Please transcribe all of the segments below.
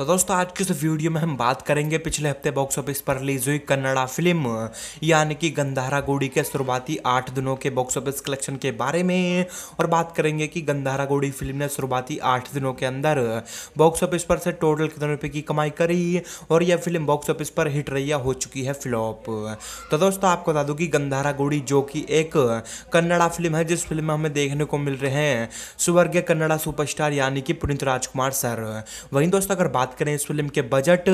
तो दोस्तों आज की इस वीडियो में हम बात करेंगे पिछले हफ्ते बॉक्स ऑफिस पर रिलीज हुई कन्नड़ा फिल्म यानी कि गंधारा गोड़ी के शुरुआती आठ दिनों के बॉक्स ऑफिस कलेक्शन के बारे में और बात करेंगे कि गंधारा गोड़ी फिल्म ने शुरुआती आठ दिनों के अंदर बॉक्स ऑफिस पर से टोटल कितने रुपये की कमाई करी और यह फिल्म बॉक्स ऑफिस पर हिट रही हो चुकी है फ्लॉप तो दोस्तों आपको बता दूँ कि गंधारा गोड़ी जो कि एक कन्नड़ा फिल्म है जिस फिल्म में हमें देखने को मिल रहे हैं स्वर्गीय कन्नड़ा सुपरस्टार यानी कि पुनित राजकुमार सर वहीं दोस्तों अगर बात बात करें इस फिल्म के बजट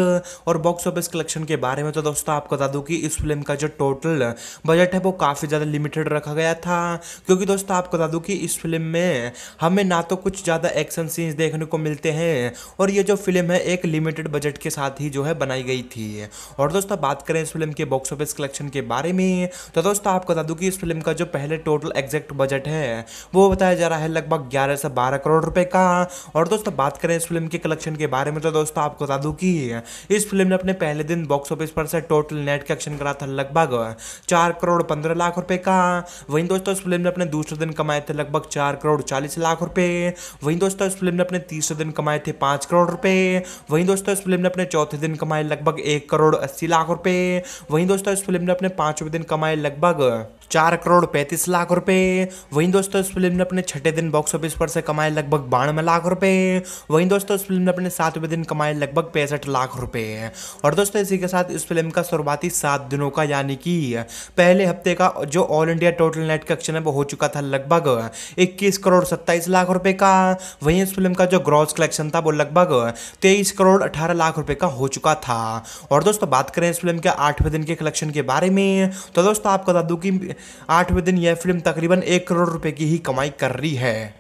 और बॉक्स ऑफिस कलेक्शन के बारे में तो दोस्तों आपको बता दूं कि इस फिल्म का जो टोटल बजट है वो काफ़ी ज़्यादा लिमिटेड रखा गया था क्योंकि दोस्तों आपको बता दूं कि इस फिल्म में हमें ना तो कुछ ज़्यादा एक्शन सीन्स देखने को मिलते हैं और ये जो फिल्म है एक लिमिटेड बजट के साथ ही जो है बनाई गई थी और दोस्तों बात करें इस फिल्म के बॉक्स ऑफिस कलेक्शन के बारे में तो दोस्तों आपको बता दूँ कि इस फिल्म का जो पहले टोटल एग्जैक्ट बजट है वो बताया जा रहा है लगभग ग्यारह से बारह करोड़ रुपये का और दोस्तों बात करें इस फिल्म के कलेक्शन के बारे में तो दोस्तों दोस्तों आपको बता दूँ की है इस फिल्म ने अपने पहले दिन बॉक्स ऑफिस पर से टोटल नेट कलेक्शन करा था लगभग चार करोड़ पंद्रह लाख रुपए का वहीं दोस्तों इस फिल्म ने अपने दूसरे दिन कमाए थे लगभग चार करोड़ चालीस लाख रुपए वहीं दोस्तों इस फिल्म ने अपने तीसरे दिन कमाए थे पाँच करोड़ रुपए वहीं दोस्तों इस फिल्म ने अपने चौथे दिन कमाए लगभग एक करोड़ अस्सी लाख रुपए वहीं दोस्तों इस फिल्म ने अपने पांचवें दिन कमाए लगभग चार करोड़ पैंतीस लाख रुपए वहीं दोस्तों इस फिल्म ने अपने छठे दिन बॉक्स ऑफिस पर से कमाए लगभग बानवे लाख रुपए वहीं दोस्तों इस फिल्म ने अपने सातवें दिन कमाए लगभग पैंसठ लाख रुपए हैं और दोस्तों इसी के साथ इस फिल्म का शुरुआती सात दिनों का यानी कि पहले हफ्ते का जो all India total net collection है वो हो चुका था लगभग इक्कीस करोड़ सत्ताईस लाख रुपए का वहीं इस फिल्म का जो ग्रॉस कलेक्शन था वो लगभग तेईस करोड़ अठारह लाख रुपए का हो चुका था और दोस्तों बात करें इस फिल्म के आठवें दिन के कलेक्शन के बारे में तो दोस्तों आपको बता दूं कि आठवें दिन यह फिल्म तकरीबन एक करोड़ रुपए की ही कमाई कर रही है